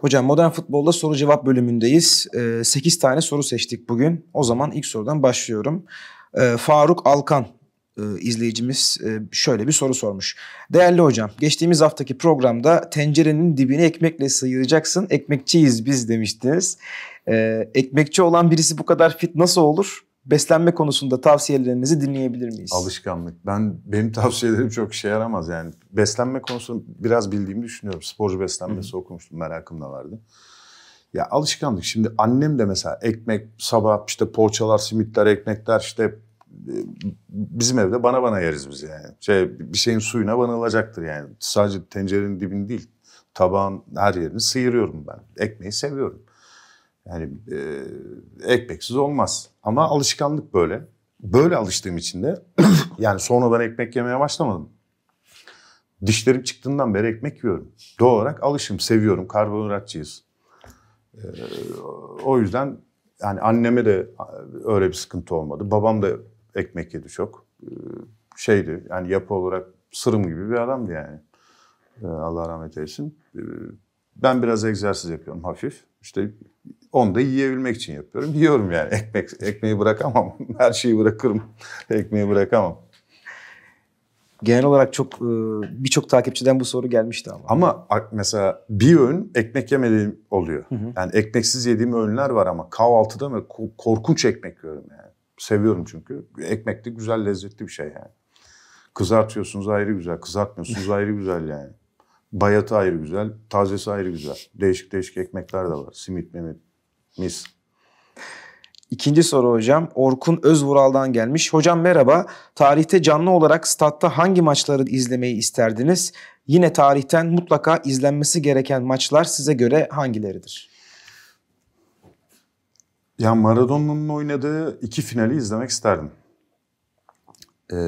Hocam modern futbolda soru cevap bölümündeyiz. E, ee, 8 tane soru seçtik bugün. O zaman ilk sorudan başlıyorum. Ee, Faruk Alkan e, izleyicimiz e, şöyle bir soru sormuş. Değerli hocam, geçtiğimiz haftaki programda tencerenin dibini ekmekle sıyıracaksın, ekmekçiyiz biz demiştiniz. E, ekmekçi olan birisi bu kadar fit nasıl olur? beslenme konusunda tavsiyelerinizi dinleyebilir miyiz? Alışkanlık. Ben benim tavsiyelerim çok işe yaramaz yani. Beslenme konusunu biraz bildiğimi düşünüyorum. Sporcu beslenmesi Hı-hı. okumuştum merakım da vardı. Ya alışkanlık. Şimdi annem de mesela ekmek sabah işte poğaçalar, simitler, ekmekler işte e, bizim evde bana bana yeriz biz yani. Şey bir şeyin suyuna banılacaktır yani. Sadece tencerenin dibini değil, tabağın her yerini sıyırıyorum ben. Ekmeği seviyorum. Yani e, ekmeksiz olmaz. Ama alışkanlık böyle. Böyle alıştığım için de yani sonradan ekmek yemeye başlamadım. Dişlerim çıktığından beri ekmek yiyorum. Doğal olarak alışım, seviyorum. Karbonhidratçıyız. Ee, o yüzden yani anneme de öyle bir sıkıntı olmadı. Babam da ekmek yedi çok. Ee, şeydi yani yapı olarak sırım gibi bir adamdı yani. Ee, Allah rahmet eylesin. E, ben biraz egzersiz yapıyorum hafif. İşte onu da yiyebilmek için yapıyorum. Yiyorum yani. Ekmek, ekmeği bırakamam. Her şeyi bırakırım. Ekmeği bırakamam. Genel olarak çok e, birçok takipçiden bu soru gelmişti ama. Ama mesela bir öğün ekmek yemediğim oluyor. Hı hı. Yani ekmeksiz yediğim öğünler var ama kahvaltıda mı korkunç ekmek yiyorum yani. Seviyorum çünkü. Ekmek de güzel lezzetli bir şey yani. Kızartıyorsunuz ayrı güzel, kızartmıyorsunuz ayrı güzel yani. Bayatı ayrı güzel, tazesi ayrı güzel. Değişik değişik ekmekler de var. Simit, memit, Mis. İkinci soru hocam. Orkun Özvural'dan gelmiş. Hocam merhaba. Tarihte canlı olarak statta hangi maçları izlemeyi isterdiniz? Yine tarihten mutlaka izlenmesi gereken maçlar size göre hangileridir? Ya Maradona'nın oynadığı iki finali izlemek isterdim.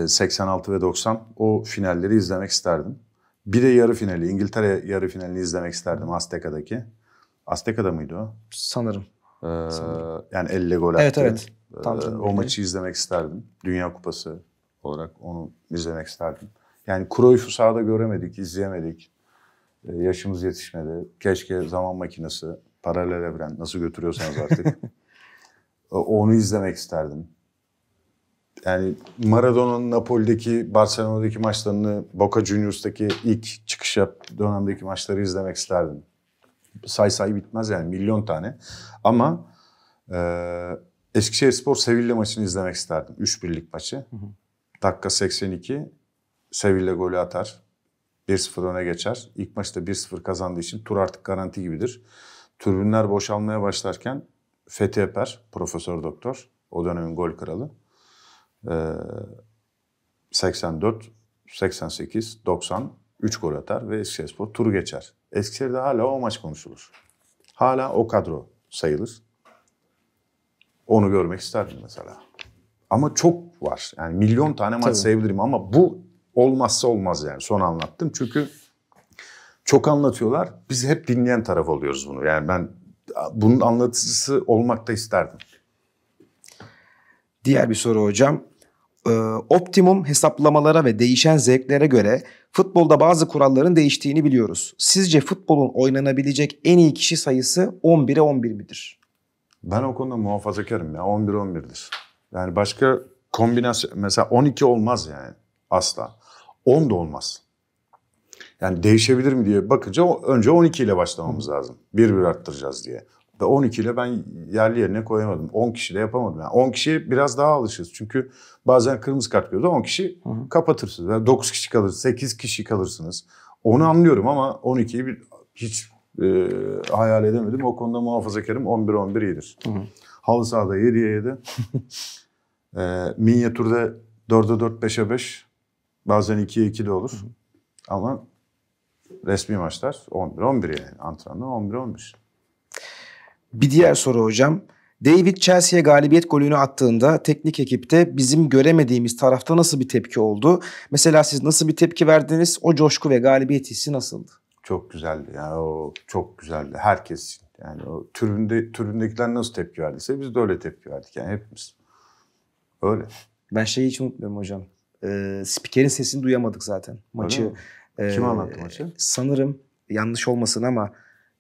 86 ee, ve 90 o finalleri izlemek isterdim. Bir de yarı finali, İngiltere yarı finalini izlemek isterdim Azteka'daki. Azteka'da mıydı o? Sanırım. Ee, yani elle gol attı. Evet evet. ee, o maçı izlemek isterdim. Dünya Kupası olarak onu izlemek isterdim. Yani Cruyff'u sahada göremedik, izleyemedik. Ee, yaşımız yetişmedi. Keşke zaman makinesi, paralel evren nasıl götürüyorsanız artık. onu izlemek isterdim. Yani Maradona'nın Napoli'deki, Barcelona'daki maçlarını, Boca Juniors'taki ilk çıkış yap dönemdeki maçları izlemek isterdim say say bitmez yani milyon tane. Ama e, Eskişehir Spor Sevilla maçını izlemek isterdim. 3 birlik maçı. Hı hı. Dakika 82 Sevilla golü atar. 1-0 öne geçer. İlk maçta 1-0 kazandığı için tur artık garanti gibidir. Türbünler boşalmaya başlarken Fethi Eper, profesör doktor, o dönemin gol kralı. Ee, 84, 88, 90, 3 gol atar ve Eskişehirspor turu geçer. Eskişehir'de hala o maç konuşulur. Hala o kadro sayılır. Onu görmek isterdim mesela. Ama çok var. Yani milyon tane maç Tabii. sayabilirim ama bu olmazsa olmaz yani. Son anlattım. Çünkü çok anlatıyorlar. Biz hep dinleyen taraf oluyoruz bunu. Yani ben bunun anlatıcısı olmak da isterdim. Diğer bir soru hocam e, optimum hesaplamalara ve değişen zevklere göre futbolda bazı kuralların değiştiğini biliyoruz. Sizce futbolun oynanabilecek en iyi kişi sayısı 11'e 11 midir? Ben o konuda muhafazakarım ya 11 11'dir. Yani başka kombinasyon mesela 12 olmaz yani asla. 10 da olmaz. Yani değişebilir mi diye bakınca önce 12 ile başlamamız lazım. Bir bir arttıracağız diye. Ve 12 ile ben yerli yerine koyamadım. 10 kişiyle yapamadım. Yani 10 kişiye biraz daha alışırız. Çünkü bazen kırmızı kart gördü 10 kişi kapatırsınız. Yani 9 kişi kalır, 8 kişi kalırsınız. Onu anlıyorum ama 12'yi bir, hiç e, hayal edemedim. O konuda muhafazakarım 11-11 iyidir. Hı hı. Halı sahada 7'ye 7. e, minyatürde 4'e 4, 5'e 5. Bazen 2'ye 2 de olur. Hı hı. Ama resmi maçlar 11-11 yani. Antrenman 11-11. Bir diğer soru hocam. David Chelsea'ye galibiyet golünü attığında teknik ekipte bizim göremediğimiz tarafta nasıl bir tepki oldu? Mesela siz nasıl bir tepki verdiniz? O coşku ve galibiyet hissi nasıldı? Çok güzeldi. Yani o çok güzeldi. Herkes yani o türünde türündekiler nasıl tepki verdiyse biz de öyle tepki verdik yani hepimiz. Öyle. Ben şeyi hiç unutmuyorum hocam. Ee, spikerin sesini duyamadık zaten maçı. Öyle Kim ee, anlattı maçı? Sanırım yanlış olmasın ama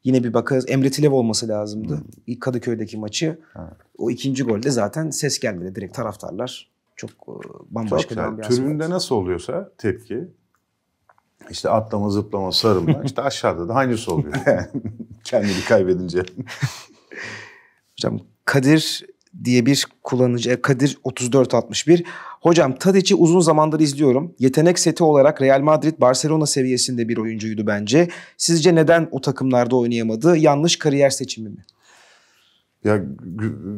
Yine bir bakarız. Emre Tilev olması lazımdı. Hmm. İlk Kadıköy'deki maçı. Ha. O ikinci golde zaten ses gelmedi. Direkt taraftarlar çok e, bambaşka çok bir Tribünde vardı. nasıl oluyorsa tepki İşte atlama, zıplama, sarılma. işte aşağıda da hangisi oluyor? Kendini kaybedince. Hocam Kadir diye bir kullanıcı. Kadir 3461. Hocam Tadic'i uzun zamandır izliyorum. Yetenek seti olarak Real Madrid Barcelona seviyesinde bir oyuncuydu bence. Sizce neden o takımlarda oynayamadı? Yanlış kariyer seçimi mi? Ya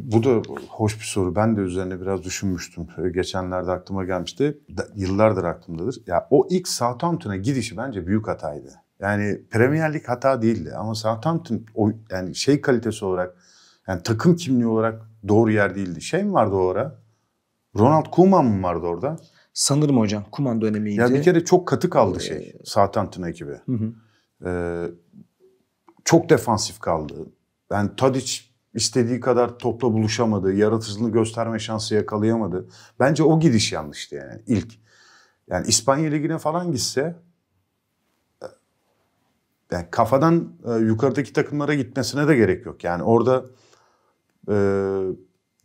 bu da hoş bir soru. Ben de üzerine biraz düşünmüştüm. Ee, geçenlerde aklıma gelmişti. Yıllardır aklımdadır. Ya o ilk Southampton'a gidişi bence büyük hataydı. Yani Premier Lig hata değildi ama Southampton o yani şey kalitesi olarak yani takım kimliği olarak doğru yer değildi. Şey mi vardı o ara? Ronald Koeman mı vardı orada? Sanırım hocam. Koeman dönemiydi. Ya bir kere çok katı kaldı ee, şey. Ee... Southampton ekibi. Hı hı. Ee, çok defansif kaldı. Yani Tadic istediği kadar topla buluşamadı. Yaratıcılığını gösterme şansı yakalayamadı. Bence o gidiş yanlıştı yani ilk. Yani İspanya Ligi'ne falan gitse e, yani kafadan e, yukarıdaki takımlara gitmesine de gerek yok. Yani orada e,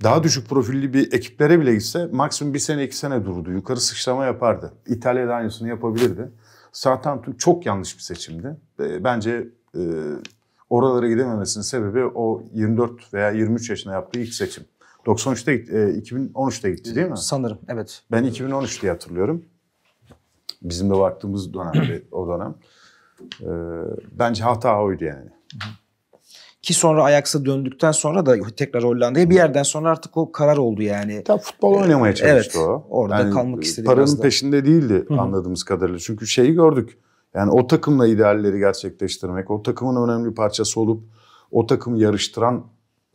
daha düşük profilli bir ekiplere bile gitse maksimum bir sene iki sene durdu. Yukarı sıçrama yapardı. İtalya'da aynısını yapabilirdi. Southampton çok yanlış bir seçimdi. Bence e, oralara gidememesinin sebebi o 24 veya 23 yaşında yaptığı ilk seçim. 93'te e, 2013'te gitti değil mi? Sanırım evet. Ben 2013'te hatırlıyorum. Bizim de baktığımız dönem o dönem. E, bence hata oydu yani. Hı hı. Ki sonra Ajax'a döndükten sonra da tekrar Hollanda'ya bir yerden sonra artık o karar oldu yani. E, Tam futbol e, oynamaya çalıştı evet, o. Orada yani kalmak istedi. Paranın biraz peşinde değildi Hı-hı. anladığımız kadarıyla. Çünkü şeyi gördük. Yani o takımla idealleri gerçekleştirmek, o takımın önemli parçası olup o takımı yarıştıran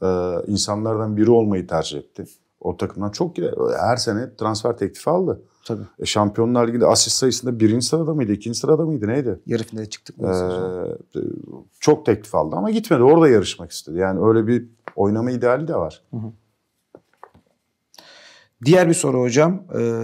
e, insanlardan biri olmayı tercih etti. O takımdan çok her sene transfer teklifi aldı. Tabii. E, Şampiyonlar Ligi'nde asist sayısında birinci sırada mıydı, ikinci sırada mıydı neydi? Yarı finale çıktık mı? Ee, e, çok teklif aldı ama gitmedi. Orada yarışmak istedi. Yani öyle bir oynama ideali de var. Hı hı. Diğer bir soru hocam. Ee,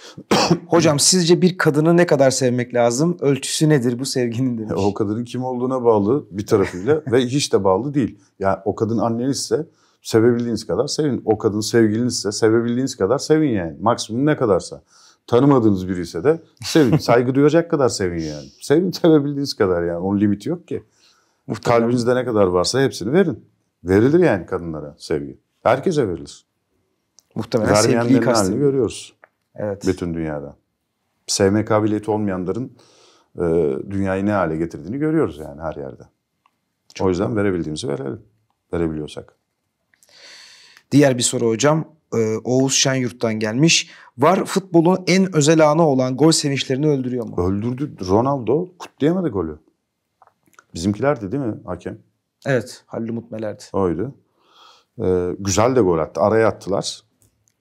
hocam sizce bir kadını ne kadar sevmek lazım? Ölçüsü nedir bu sevginin demiş. O kadının kim olduğuna bağlı bir tarafıyla ve hiç de bağlı değil. Yani o kadın annenizse Sevebildiğiniz kadar sevin. O kadın sevgilinizse sevebildiğiniz kadar sevin yani. Maksimum ne kadarsa. Tanımadığınız biri ise de sevin. Saygı duyacak kadar sevin yani. Sevin sevebildiğiniz kadar yani. Onun limiti yok ki. Kalbinizde ne kadar varsa hepsini verin. Verilir yani kadınlara sevgi. Herkese verilir. Muhtemelen sevgiyi kastediyor. görüyoruz. Evet. Bütün dünyada. Sevme kabiliyeti olmayanların e, dünyayı ne hale getirdiğini görüyoruz yani her yerde. Çok o yüzden doğru. verebildiğimizi verelim. Verebiliyorsak. Diğer bir soru hocam ee, Oğuz Şenyurt'tan gelmiş. Var futbolun en özel anı olan gol sevinçlerini öldürüyor mu? Öldürdü. Ronaldo kutlayamadı golü. Bizimkilerdi değil mi hakem? Evet. Halil Umut Meler'di. Oydu. Ee, güzel de gol attı. Araya attılar.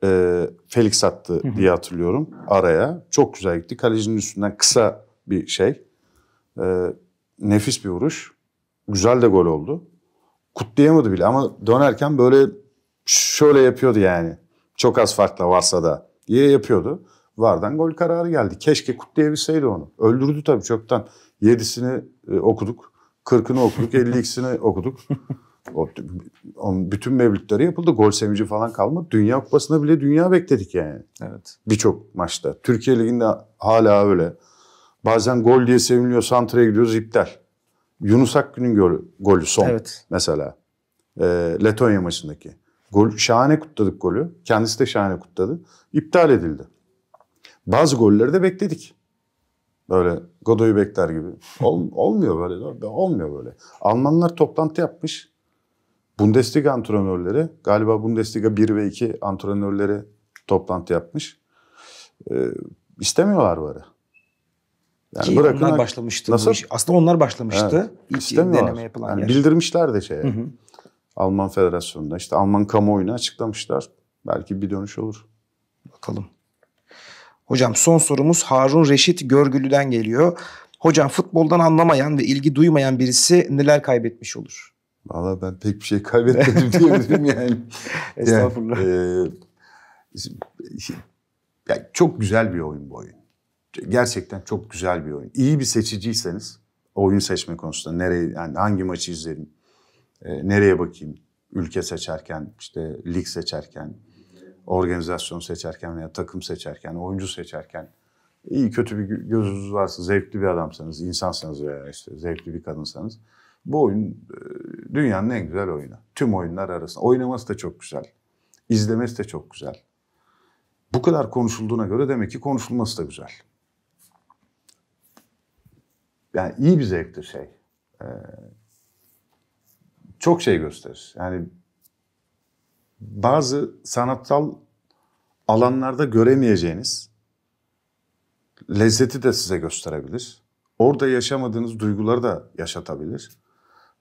Ee, Felix attı diye hatırlıyorum. Araya. Çok güzel gitti. Kalecinin üstünden kısa bir şey. Ee, nefis bir vuruş. Güzel de gol oldu. Kutlayamadı bile ama dönerken böyle şöyle yapıyordu yani. Çok az farkla varsa da diye yapıyordu. Vardan gol kararı geldi. Keşke kutlayabilseydi onu. Öldürdü tabii çoktan. Yedisini e, okuduk. Kırkını okuduk. Elli ikisini okuduk. O, on, bütün mevlütleri yapıldı. Gol sevinci falan kalmadı. Dünya kupasına bile dünya bekledik yani. Evet. Birçok maçta. Türkiye Ligi'nde hala öyle. Bazen gol diye seviniliyor. Santra'ya gidiyoruz iptal. Yunus Akgün'ün golü, golü son evet. mesela. E, Letonya maçındaki. Gol, şahane kutladık golü. Kendisi de şahane kutladı. İptal edildi. Bazı golleri de bekledik. Böyle Godoy'u bekler gibi. Ol, olmuyor böyle. Olmuyor böyle. Almanlar toplantı yapmış. Bundesliga antrenörleri, galiba Bundesliga 1 ve 2 antrenörleri toplantı yapmış. Ee, istemiyorlar böyle. Yani Ki bırakın onlar başlamıştı. Nasıl? Aslında onlar başlamıştı. Evet, istemiyorlar. Deneme yapılan yani yer. Bildirmişler de şeye. Hı hı. Alman Federasyonu'nda işte Alman kamuoyuna açıklamışlar. Belki bir dönüş olur. Bakalım. Hocam son sorumuz Harun Reşit Görgülü'den geliyor. Hocam futboldan anlamayan ve ilgi duymayan birisi neler kaybetmiş olur? Valla ben pek bir şey kaybetmedim diyebilirim yani. Estağfurullah. Yani, e, yani çok güzel bir oyun bu oyun. Gerçekten çok güzel bir oyun. İyi bir seçiciyseniz oyun seçme konusunda nereye yani hangi maçı izlerim, e, nereye bakayım? Ülke seçerken, işte lig seçerken, organizasyon seçerken veya takım seçerken, oyuncu seçerken iyi kötü bir gözünüz varsa, zevkli bir adamsanız, insansanız veya işte zevkli bir kadınsanız bu oyun e, dünyanın en güzel oyunu. Tüm oyunlar arasında. Oynaması da çok güzel. İzlemesi de çok güzel. Bu kadar konuşulduğuna göre demek ki konuşulması da güzel. Yani iyi bir zevktir şey. Ee, çok şey gösterir. Yani bazı sanatsal alanlarda göremeyeceğiniz lezzeti de size gösterebilir. Orada yaşamadığınız duyguları da yaşatabilir.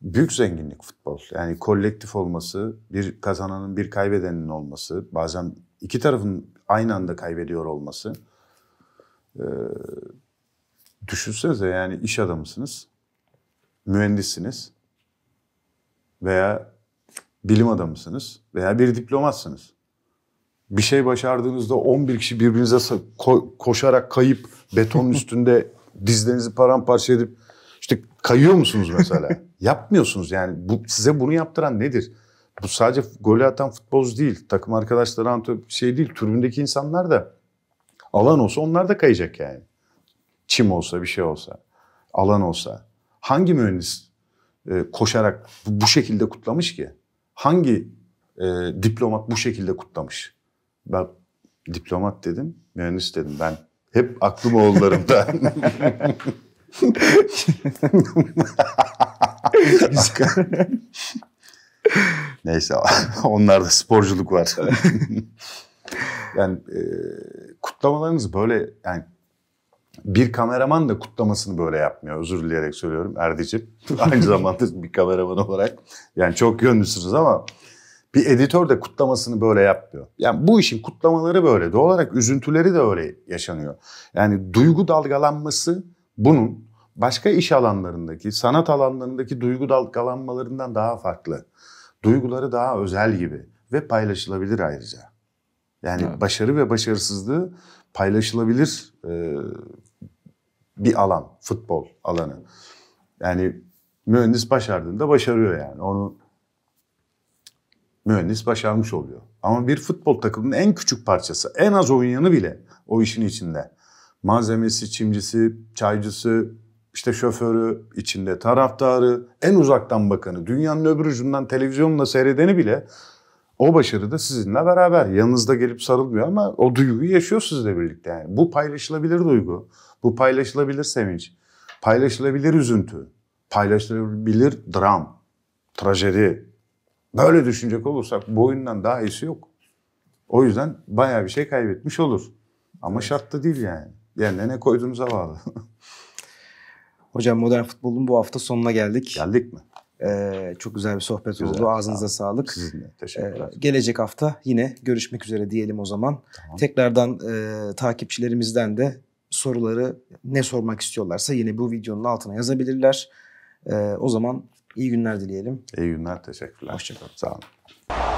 Büyük zenginlik futbol. Yani kolektif olması, bir kazananın bir kaybedenin olması, bazen iki tarafın aynı anda kaybediyor olması. Ee, düşünsenize yani iş adamısınız, mühendissiniz veya bilim adamısınız veya bir diplomatsınız. Bir şey başardığınızda 11 kişi birbirinize ko- koşarak kayıp betonun üstünde dizlerinizi paramparça edip işte kayıyor musunuz mesela? Yapmıyorsunuz yani. Bu, size bunu yaptıran nedir? Bu sadece gol atan futbolcu değil. Takım arkadaşları antrenör şey değil. Türbündeki insanlar da alan olsa onlar da kayacak yani. Çim olsa bir şey olsa. Alan olsa. Hangi mühendis e, koşarak bu şekilde kutlamış ki? Hangi e, diplomat bu şekilde kutlamış? Ben diplomat dedim, mühendis dedim. Ben hep aklım oğullarımda. Neyse onlarda sporculuk var. yani e, kutlamalarınız böyle yani bir kameraman da kutlamasını böyle yapmıyor. Özür dileyerek söylüyorum Erdicim. Aynı zamanda bir kameraman olarak. Yani çok gönlüsünüz ama bir editör de kutlamasını böyle yapmıyor. Yani bu işin kutlamaları böyle. Doğal olarak üzüntüleri de öyle yaşanıyor. Yani duygu dalgalanması bunun başka iş alanlarındaki, sanat alanlarındaki duygu dalgalanmalarından daha farklı. Duyguları daha özel gibi ve paylaşılabilir ayrıca. Yani evet. başarı ve başarısızlığı paylaşılabilir e, bir alan, futbol alanı. Yani mühendis başardığında başarıyor yani. Onu mühendis başarmış oluyor. Ama bir futbol takımının en küçük parçası, en az oynayanı bile o işin içinde. Malzemesi, çimcisi, çaycısı, işte şoförü, içinde taraftarı, en uzaktan bakanı, dünyanın öbür ucundan televizyonla seyredeni bile o başarı da sizinle beraber. Yanınızda gelip sarılmıyor ama o duyguyu yaşıyor sizle birlikte. Yani bu paylaşılabilir duygu. Bu paylaşılabilir sevinç. Paylaşılabilir üzüntü. Paylaşılabilir dram. Trajedi. Böyle düşünecek olursak bu oyundan daha iyisi yok. O yüzden bayağı bir şey kaybetmiş olur. Ama evet. şartta değil yani. Yerine ne koyduğunuza bağlı. Hocam modern futbolun bu hafta sonuna geldik. Geldik mi? Ee, çok güzel bir sohbet güzel. oldu. Ağzınıza sağlık. Sizin de. Ee, teşekkürler. Ee, gelecek hafta yine görüşmek üzere diyelim o zaman. Tamam. Tekrardan e, takipçilerimizden de soruları ne sormak istiyorlarsa yine bu videonun altına yazabilirler. Ee, o zaman iyi günler dileyelim. İyi günler. Teşekkürler. Hoşçakalın. Sağ olun.